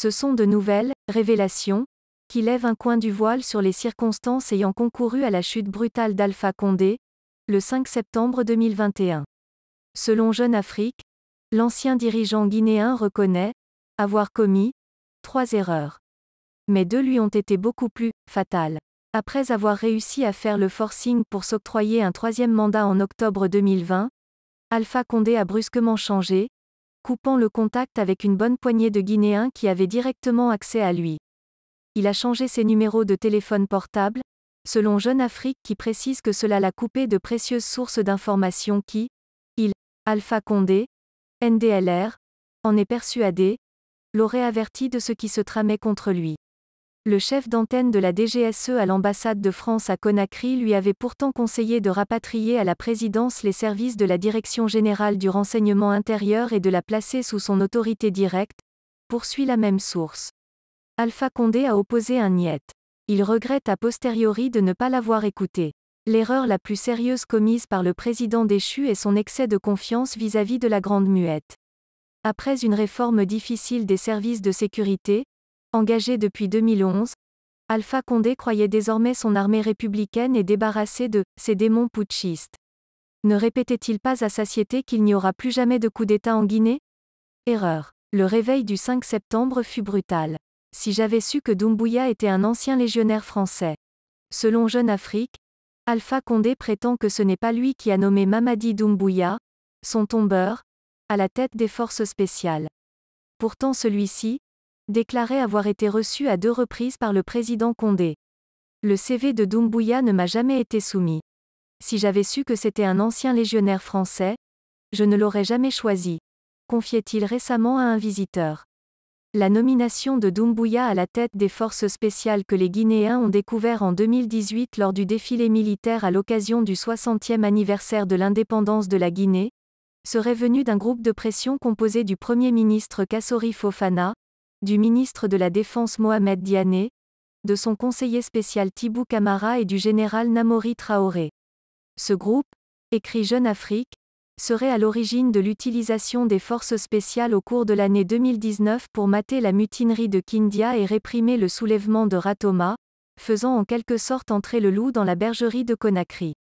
Ce sont de nouvelles révélations qui lèvent un coin du voile sur les circonstances ayant concouru à la chute brutale d'Alpha Condé, le 5 septembre 2021. Selon Jeune Afrique, l'ancien dirigeant guinéen reconnaît avoir commis trois erreurs. Mais deux lui ont été beaucoup plus fatales. Après avoir réussi à faire le forcing pour s'octroyer un troisième mandat en octobre 2020, Alpha Condé a brusquement changé coupant le contact avec une bonne poignée de Guinéens qui avaient directement accès à lui. Il a changé ses numéros de téléphone portable, selon Jeune Afrique qui précise que cela l'a coupé de précieuses sources d'informations qui, il, Alpha Condé, NDLR, en est persuadé, l'aurait averti de ce qui se tramait contre lui. Le chef d'antenne de la DGSE à l'ambassade de France à Conakry lui avait pourtant conseillé de rapatrier à la présidence les services de la Direction générale du renseignement intérieur et de la placer sous son autorité directe, poursuit la même source. Alpha Condé a opposé un niet. Il regrette a posteriori de ne pas l'avoir écouté. L'erreur la plus sérieuse commise par le président déchu est son excès de confiance vis-à-vis -vis de la Grande Muette. Après une réforme difficile des services de sécurité, Engagé depuis 2011, Alpha Condé croyait désormais son armée républicaine et débarrassée de ses démons putschistes. Ne répétait-il pas à satiété qu'il n'y aura plus jamais de coup d'État en Guinée Erreur. Le réveil du 5 septembre fut brutal. Si j'avais su que Doumbouya était un ancien légionnaire français. Selon Jeune Afrique, Alpha Condé prétend que ce n'est pas lui qui a nommé Mamadi Doumbouya, son tombeur, à la tête des forces spéciales. Pourtant celui-ci, déclarait avoir été reçu à deux reprises par le président Condé. Le CV de Doumbouya ne m'a jamais été soumis. Si j'avais su que c'était un ancien légionnaire français, je ne l'aurais jamais choisi, confiait-il récemment à un visiteur. La nomination de Doumbouya à la tête des forces spéciales que les Guinéens ont découvert en 2018 lors du défilé militaire à l'occasion du 60e anniversaire de l'indépendance de la Guinée serait venue d'un groupe de pression composé du Premier ministre Kassori Fofana, du ministre de la Défense Mohamed Diané, de son conseiller spécial Thibou Camara et du général Namori Traoré. Ce groupe, écrit Jeune Afrique, serait à l'origine de l'utilisation des forces spéciales au cours de l'année 2019 pour mater la mutinerie de Kindia et réprimer le soulèvement de Ratoma, faisant en quelque sorte entrer le loup dans la bergerie de Conakry.